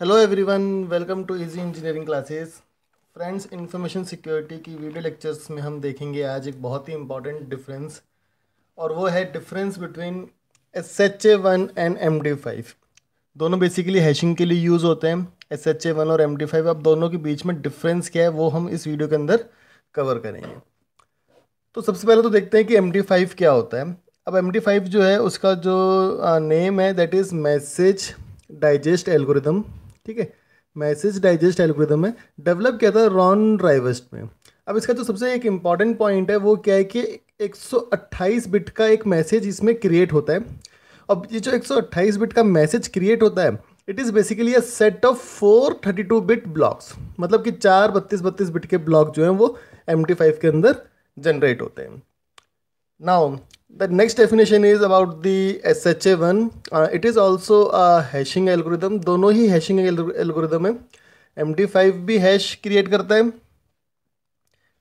Hello everyone welcome to easy engineering classes friends information security की video lectures में हम देखेंगे आज एक बहुत ही इंपॉर्टेंट डिफरेंस और वो है difference between S H A one and M D five दोनों बेसिकली हैशिंग के लिए यूज़ होते हैं एस एच ए वन और एम डी फाइव अब दोनों के बीच में डिफरेंस क्या है वो हम इस वीडियो के अंदर कवर करेंगे तो सबसे पहले तो देखते हैं कि एम डी फाइव क्या होता है अब एम डी फाइव जो है उसका जो नेम है that is message digest algorithm ठीक है मैसेज डाइजेस्ट एल्गोरिदम है डेवलप किया था रॉन ड्राइवेस्ट में अब इसका जो सबसे एक इम्पॉर्टेंट पॉइंट है वो क्या है कि 128 बिट का एक मैसेज इसमें क्रिएट होता है अब ये जो 128 बिट का मैसेज क्रिएट होता है it is basically a set of four thirty two bit blocks मतलब कि चार बत्तीस बत्तीस बिट के ब्लॉक जो हैं वो एम टी फाइव के अंदर जनरेट होते हैं now The next definition is about the SHA1. Uh, it is also a hashing algorithm. दोनों ही hashing algorithm है MD5 भी hash create करता है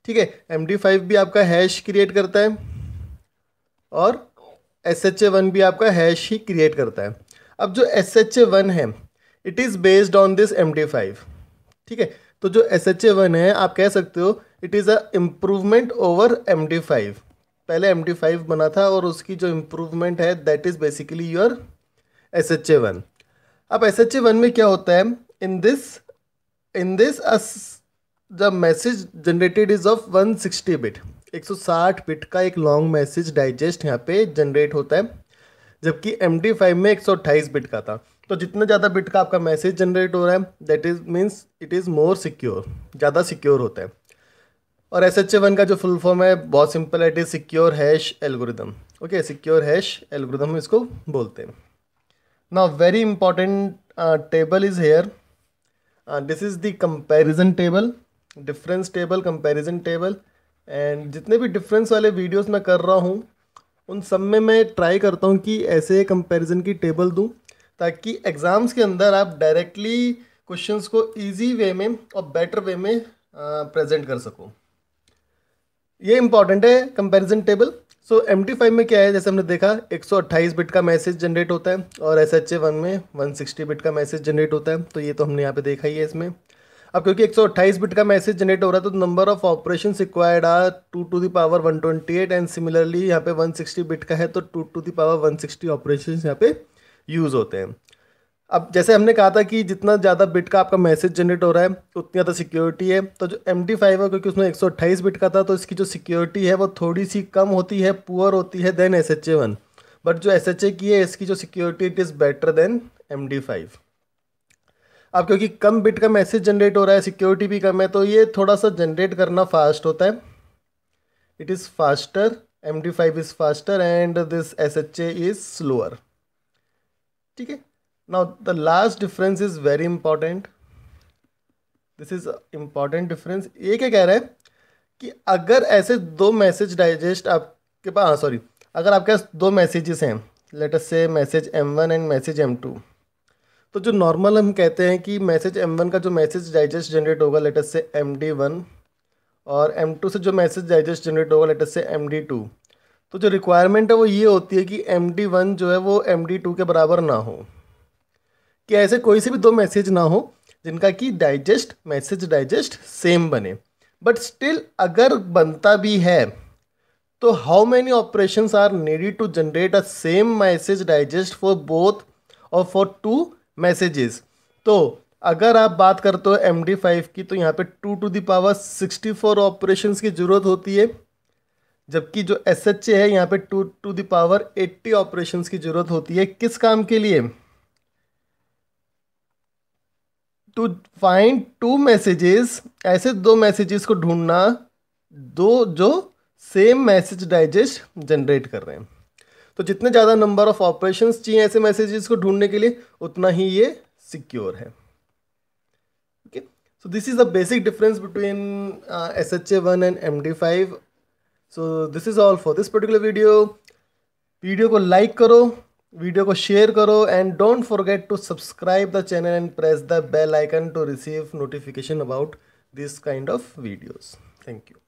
ठीक है MD5 भी आपका hash create करता है और SHA1 भी आपका hash ही create करता है अब जो SHA1 है it is based on this MD5 ठीक है तो जो SHA1 है आप कह सकते हो it is a improvement over MD5 पहले एम डी फाइव बना था और उसकी जो इम्प्रूवमेंट है that is basically your S H A one अब एस एच ए वन में क्या होता है in this in this the message generated is of one sixty bit एक सौ साठ बिट का एक लॉन्ग मैसेज डाइजेस्ट यहाँ पे जनरेट होता है जबकि एम डी फाइव में एक सौ अट्ठाईस बिट का था तो जितना ज़्यादा बिट का आपका मैसेज जनरेट हो रहा है that is means it is more secure ज़्यादा सिक्योर होता है और एस एच ए वन का जो फुल फॉर्म है बहुत सिंपल है it is secure hash algorithm okay secure hash algorithm इसको बोलते हैं ना very important table is here this is the comparison table difference table comparison table and जितने भी डिफरेंस वाले वीडियोज़ मैं कर रहा हूँ उन सब में मैं ट्राई करता हूँ कि ऐसे कंपेरिजन की टेबल दूँ ताकि एग्ज़ाम्स के अंदर आप डायरेक्टली क्वेश्चंस को इजी वे में और बेटर वे में प्रेजेंट uh, कर सको ये इंपॉर्टेंट है comparison table so M T five में क्या है जैसे हमने देखा 128 बिट का मैसेज जनरेट होता है और एस एच ए वन में 160 बिट का मैसेज जनरेट होता है तो ये तो हमने यहाँ पे देखा ही है इसमें अब क्योंकि 128 बिट का मैसेज जनरेट हो रहा है तो number of operation required are two to the power 128 and similarly यहाँ पे 160 बिट का है तो two to the power 160 operation यहाँ पे यूज़ होते हैं अब जैसे हमने कहा था कि जितना ज़्यादा बिट का आपका मैसेज जनरेट हो रहा है उतनी ज़्यादा सिक्योरिटी है तो जो एम डी फाइव है क्योंकि उसमें एक सौ अट्ठाईस बिट का था तो इसकी जो सिक्योरिटी है वो थोड़ी सी कम होती है पुअर होती है than S H A one but जो एस एच ए की है इसकी जो security it is better than M D five अब क्योंकि कम बिट का मैसेज जनरेट हो रहा है सिक्योरिटी भी कम है तो ये थोड़ा सा जनरेट करना फास्ट होता है it is faster M D five is faster and this S H A is slower ठीक है now the last difference is very important this is important difference ये क्या कह रहा है कि अगर ऐसे दो मैसेज डाइजेस्ट आपके पास सॉरी हाँ, अगर आपके पास दो मैसेजेस हैं let's say message M one and message M two तो जो नॉर्मल हम कहते हैं कि मैसेज एम वन का जो मैसेज डाइजेस्ट जनरेट होगा let's say M D one और एम टू से जो मैसेज डाइजेस्ट जनरेट होगा let's say M D two तो जो रिक्वायरमेंट है वो ये होती है कि एम डी वन जो है वो एम डी टू के बराबर ना हो कि ऐसे कोई से भी दो मैसेज ना हो जिनका कि डाइजेस्ट मैसेज डाइजेस्ट सेम बने बट स्टिल अगर बनता भी है तो how many operation are needed to generate a same message digest for both और फॉर टू मैसेजेस तो अगर आप बात करते हो एम डी फाइव की तो यहाँ पे two to the power sixty four operation की ज़रूरत होती है जबकि जो एस एच ए है यहाँ पे two to the power eighty operation की ज़रूरत होती है किस काम के लिए टू फाइंड टू मैसेजेस ऐसे दो मैसेजेस को ढूंढना दो जो सेम मैसेज डाइजेस्ट जनरेट कर रहे हैं तो जितने ज़्यादा नंबर ऑफ ऑपरेशन चाहिए ऐसे मैसेजेस को ढूंढने के लिए उतना ही ये सिक्योर है okay so this is the basic difference between S H A one and M D five so this is all for this particular video video को लाइक करो वीडियो को शेयर करो and don't forget to subscribe the channel and press the bell icon to receive notification about this kind of videos thank you